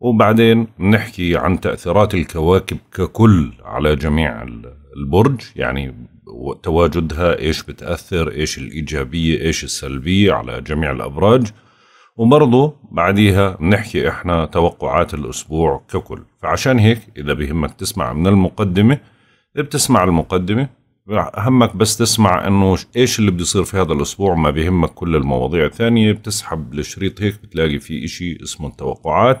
وبعدين نحكي عن تأثيرات الكواكب ككل على جميع البرج يعني تواجدها إيش بتأثر إيش الإيجابية إيش السلبية على جميع الأبراج وبرضه بعديها بنحكي إحنا توقعات الأسبوع ككل فعشان هيك إذا بهمك تسمع من المقدمة بتسمع المقدمة همك بس تسمع انه ايش اللي بده يصير في هذا الاسبوع ما بهمك كل المواضيع الثانية بتسحب الشريط هيك بتلاقي في اشي اسمه التوقعات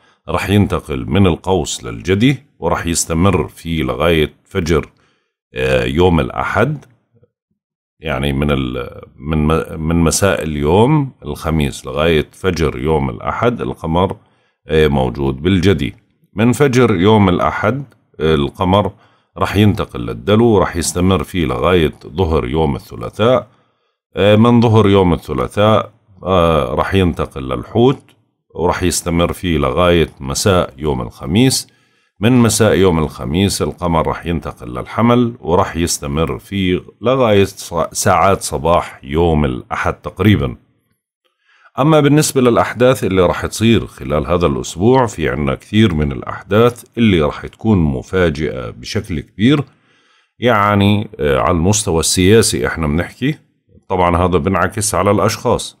راح ينتقل من القوس للجدي وراح يستمر فيه لغاية فجر آه، يوم الأحد يعني من من من مساء اليوم الخميس لغاية فجر يوم الأحد القمر آه، موجود بالجدي من فجر يوم الأحد آه، القمر راح ينتقل للدلو راح يستمر فيه لغاية ظهر يوم الثلاثاء من ظهر يوم الثلاثاء راح ينتقل للحوت وراح يستمر فيه لغاية مساء يوم الخميس من مساء يوم الخميس القمر راح ينتقل للحمل وراح يستمر فيه لغاية ساعات صباح يوم الأحد تقريبا أما بالنسبة للأحداث اللي راح تصير خلال هذا الأسبوع في عنا كثير من الأحداث اللي راح تكون مفاجئة بشكل كبير يعني آه، على المستوى السياسي احنا بنحكي طبعا هذا بنعكس على الأشخاص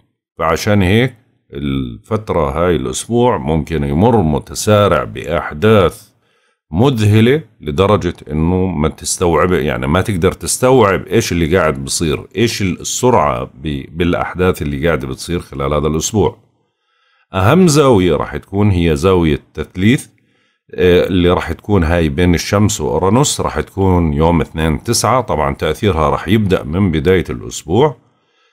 فعشان هيك الفترة هاي الأسبوع ممكن يمر متسارع بأحداث مذهلة لدرجة انه ما تستوعب يعني ما تقدر تستوعب ايش اللي قاعد بصير ايش السرعة بالاحداث اللي قاعدة بتصير خلال هذا الاسبوع اهم زاوية راح تكون هي زاوية تثليث آه، اللي راح تكون هاي بين الشمس وأورانوس راح تكون يوم 2 9 طبعا تأثيرها راح يبدأ من بداية الأسبوع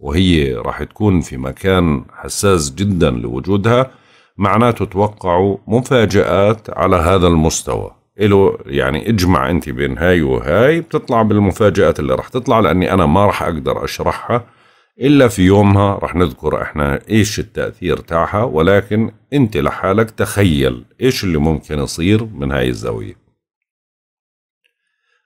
وهي راح تكون في مكان حساس جدا لوجودها معناته توقعوا مفاجآت على هذا المستوى إلو يعني اجمع أنت بين هاي وهاي بتطلع بالمفاجآت اللي راح تطلع لأني أنا ما راح أقدر أشرحها إلا في يومها راح نذكر إحنا إيش التأثير تاعها ولكن أنت لحالك تخيل إيش اللي ممكن يصير من هاي الزاوية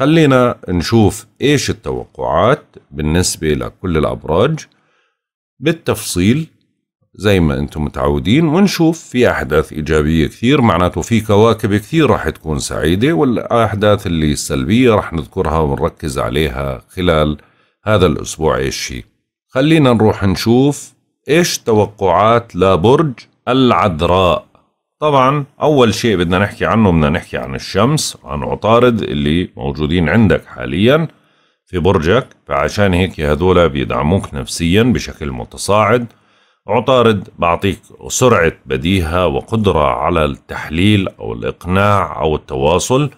خلينا نشوف إيش التوقعات بالنسبة لكل الأبراج بالتفصيل زي ما أنتم متعودين ونشوف في أحداث إيجابية كثير معناته في كواكب كثير راح تكون سعيدة والأحداث اللي سلبية راح نذكرها ونركز عليها خلال هذا الأسبوع إيش هي خلينا نروح نشوف إيش توقعات لبرج العذراء طبعا أول شيء بدنا نحكي عنه بدنا نحكي عن الشمس عن عطارد اللي موجودين عندك حاليا في برجك فعشان هيك هذول بيدعموك نفسيا بشكل متصاعد عطارد بعطيك سرعة بديهة وقدرة على التحليل أو الإقناع أو التواصل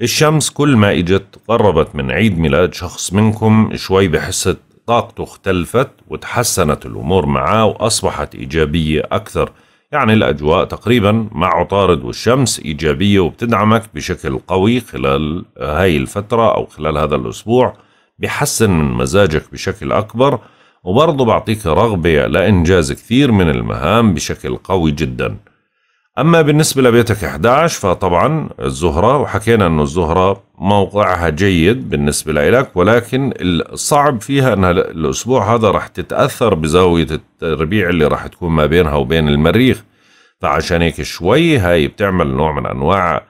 الشمس كل ما إجت قربت من عيد ميلاد شخص منكم شوي بحس طاقته اختلفت وتحسنت الأمور معاه وأصبحت إيجابية أكثر يعني الأجواء تقريبا مع عطارد والشمس إيجابية وبتدعمك بشكل قوي خلال هاي الفترة أو خلال هذا الأسبوع بحسن من مزاجك بشكل أكبر وبرضه بعطيك رغبة لإنجاز كثير من المهام بشكل قوي جداً أما بالنسبة لبيتك 11 فطبعا الزهرة وحكينا أنه الزهرة موقعها جيد بالنسبة لك ولكن الصعب فيها أنها الأسبوع هذا راح تتأثر بزاوية التربيع اللي راح تكون ما بينها وبين المريخ فعشان هيك شوي هاي بتعمل نوع من أنواع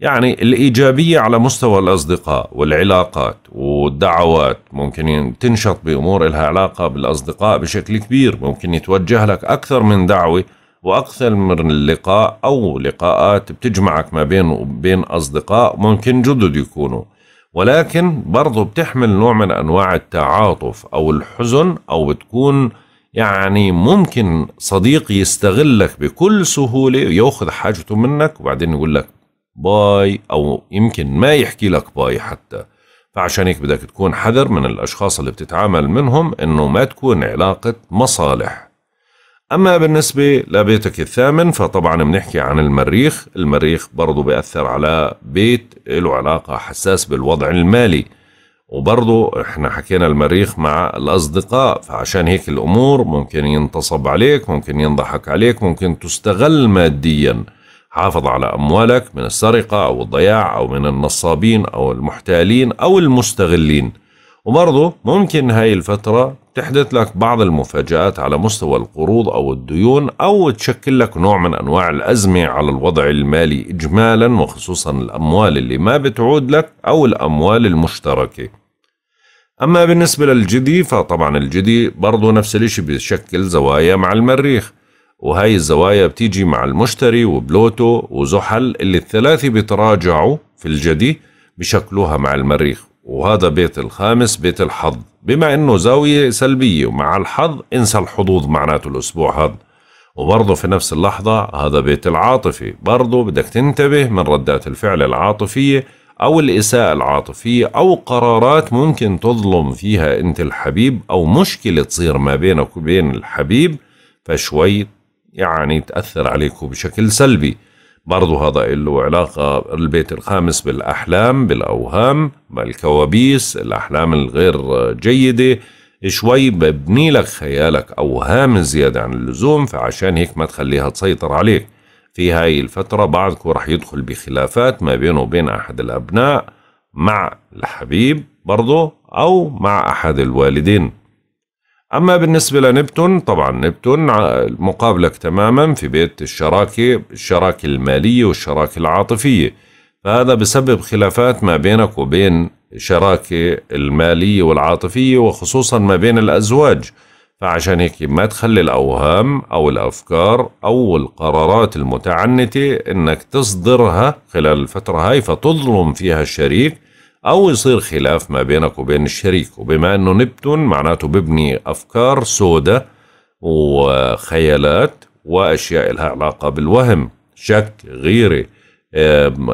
يعني الإيجابية على مستوى الأصدقاء والعلاقات والدعوات ممكن تنشط بأمور لها علاقة بالأصدقاء بشكل كبير ممكن يتوجه لك أكثر من دعوة واكثر من لقاء او لقاءات بتجمعك ما بين وبين اصدقاء ممكن جدد يكونوا ولكن برضو بتحمل نوع من انواع التعاطف او الحزن او بتكون يعني ممكن صديق يستغلك بكل سهوله وياخذ حاجته منك وبعدين يقول لك باي او يمكن ما يحكي لك باي حتى فعشان هيك بدك تكون حذر من الاشخاص اللي بتتعامل منهم انه ما تكون علاقه مصالح أما بالنسبة لبيتك الثامن فطبعا بنحكي عن المريخ المريخ برضه بيأثر على بيت له علاقة حساس بالوضع المالي وبرضه احنا حكينا المريخ مع الأصدقاء فعشان هيك الأمور ممكن ينتصب عليك ممكن ينضحك عليك ممكن تستغل ماديا حافظ على أموالك من السرقة أو الضياع أو من النصابين أو المحتالين أو المستغلين وبرضه ممكن هاي الفترة تحدث لك بعض المفاجآت على مستوى القروض أو الديون أو تشكل لك نوع من أنواع الأزمة على الوضع المالي إجمالا وخصوصا الأموال اللي ما بتعود لك أو الأموال المشتركة أما بالنسبة للجدي فطبعا الجدي برضه نفس الإشي بيشكل زوايا مع المريخ وهاي الزوايا بتيجي مع المشتري وبلوتو وزحل اللي الثلاثة بيتراجعوا في الجدي بشكلوها مع المريخ وهذا بيت الخامس بيت الحظ بما انه زاوية سلبية ومع الحظ انسى الحظوظ معناته الاسبوع هذا وبرضه في نفس اللحظة هذا بيت العاطفة برضه بدك تنتبه من ردات الفعل العاطفية أو الإساءة العاطفية أو قرارات ممكن تظلم فيها أنت الحبيب أو مشكلة تصير ما بينك وبين الحبيب فشوي يعني تأثر عليك بشكل سلبي برضه هذا له علاقة البيت الخامس بالأحلام بالأوهام بالكوابيس الأحلام الغير جيدة شوي ببني لك خيالك أوهام زيادة عن اللزوم فعشان هيك ما تخليها تسيطر عليك في هاي الفترة بعضكم رح يدخل بخلافات ما بينه وبين أحد الأبناء مع الحبيب برضه أو مع أحد الوالدين أما بالنسبة لنبتون طبعا نبتون مقابلك تماما في بيت الشراكة الشراكة المالية والشراكة العاطفية فهذا بسبب خلافات ما بينك وبين شراكة المالية والعاطفية وخصوصا ما بين الأزواج فعشان هيك ما تخلي الأوهام أو الأفكار أو القرارات المتعنتة إنك تصدرها خلال الفترة هاي فتظلم فيها الشريك أو يصير خلاف ما بينك وبين الشريك وبما أنه نبتون معناته ببني أفكار سودة وخيالات وأشياء لها علاقة بالوهم شك غيرة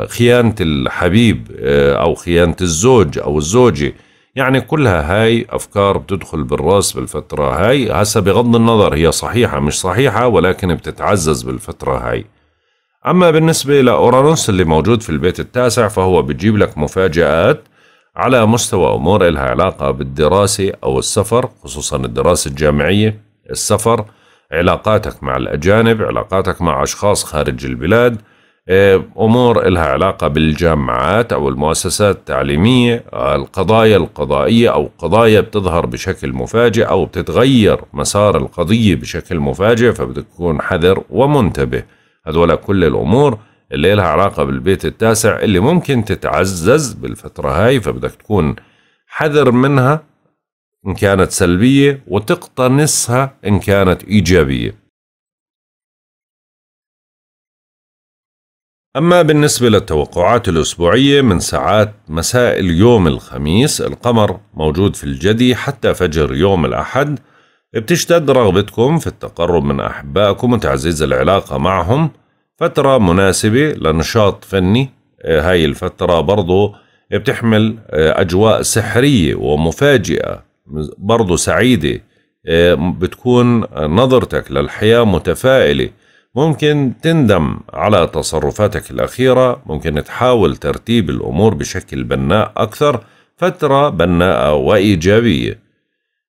خيانة الحبيب آه، أو خيانة الزوج أو الزوجة يعني كلها هاي أفكار بتدخل بالراس بالفترة هاي هسا بغض النظر هي صحيحة مش صحيحة ولكن بتتعزز بالفترة هاي أما بالنسبة لأورانوس اللي موجود في البيت التاسع فهو بيجيب لك مفاجآت على مستوى أمور إلها علاقة بالدراسة أو السفر خصوصا الدراسة الجامعية السفر علاقاتك مع الأجانب علاقاتك مع أشخاص خارج البلاد آه، أمور إلها علاقة بالجامعات أو المؤسسات التعليمية القضايا القضائية أو قضايا بتظهر بشكل مفاجئ أو بتتغير مسار القضية بشكل مفاجئ فبتكون حذر ومنتبه هذول كل الأمور اللي لها علاقة بالبيت التاسع اللي ممكن تتعزز بالفترة هاي فبدك تكون حذر منها إن كانت سلبية وتقتنصها إن كانت إيجابية أما بالنسبة للتوقعات الأسبوعية من ساعات مساء اليوم الخميس القمر موجود في الجدي حتى فجر يوم الأحد بتشتد رغبتكم في التقرب من أحبائكم وتعزيز العلاقة معهم فترة مناسبة لنشاط فني آه، هاي الفترة برضو بتحمل آه، أجواء سحرية ومفاجئة برضو سعيدة آه، بتكون نظرتك للحياة متفائلة ممكن تندم على تصرفاتك الأخيرة ممكن تحاول ترتيب الأمور بشكل بناء أكثر فترة بناءة وإيجابية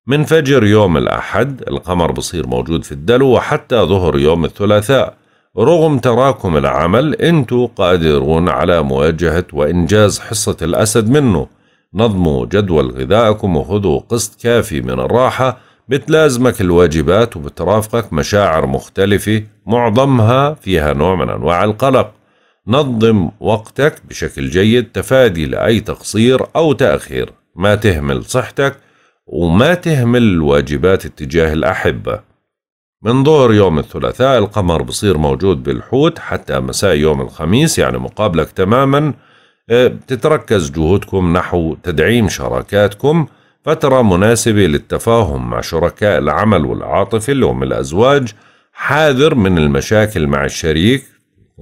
من فجر يوم الأحد القمر بصير موجود في الدلو وحتى ظهر يوم الثلاثاء رغم تراكم العمل انتوا قادرون على مواجهة وإنجاز حصة الأسد منه نظموا جدول غذائكم وخذوا قسط كافي من الراحة بتلازمك الواجبات وبترافقك مشاعر مختلفة معظمها فيها نوع من أنواع القلق نظم وقتك بشكل جيد تفادي لأي تقصير أو تأخير ما تهمل صحتك وما تهمل الواجبات اتجاه الأحبة من ظهر يوم الثلاثاء القمر بصير موجود بالحوت حتى مساء يوم الخميس يعني مقابلك تماما آه، تتركز جهودكم نحو تدعيم شراكاتكم فترة مناسبة للتفاهم مع شركاء العمل والعاطفة اللي هم الأزواج حاذر من المشاكل مع الشريك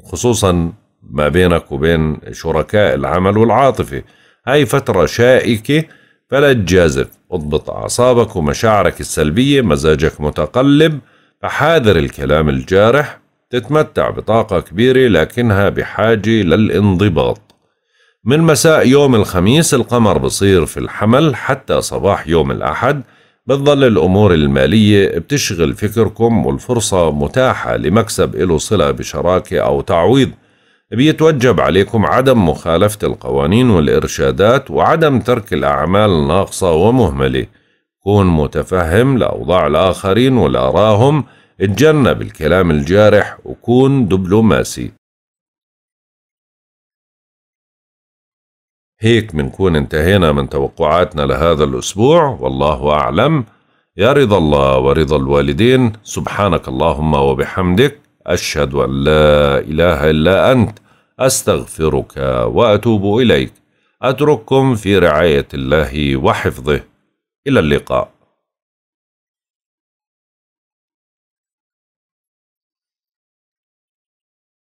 خصوصا ما بينك وبين شركاء العمل والعاطفة هاي فترة شائكة فلا تجازف اضبط أعصابك ومشاعرك السلبية مزاجك متقلب فحاذر الكلام الجارح تتمتع بطاقة كبيرة لكنها بحاجة للانضباط من مساء يوم الخميس القمر بصير في الحمل حتى صباح يوم الأحد بتظل الأمور المالية بتشغل فكركم والفرصة متاحة لمكسب إلو صلة بشراكة أو تعويض بيتوجب عليكم عدم مخالفة القوانين والإرشادات وعدم ترك الأعمال الناقصة ومهملة كون متفهم لأوضاع الآخرين ولآرائهم، اتجنب الكلام الجارح وكون دبلوماسي هيك منكون انتهينا من توقعاتنا لهذا الأسبوع والله أعلم يا رضا الله ورضا الوالدين سبحانك اللهم وبحمدك أشهد أن لا إله إلا أنت أستغفرك وأتوب إليك أترككم في رعاية الله وحفظه إلى اللقاء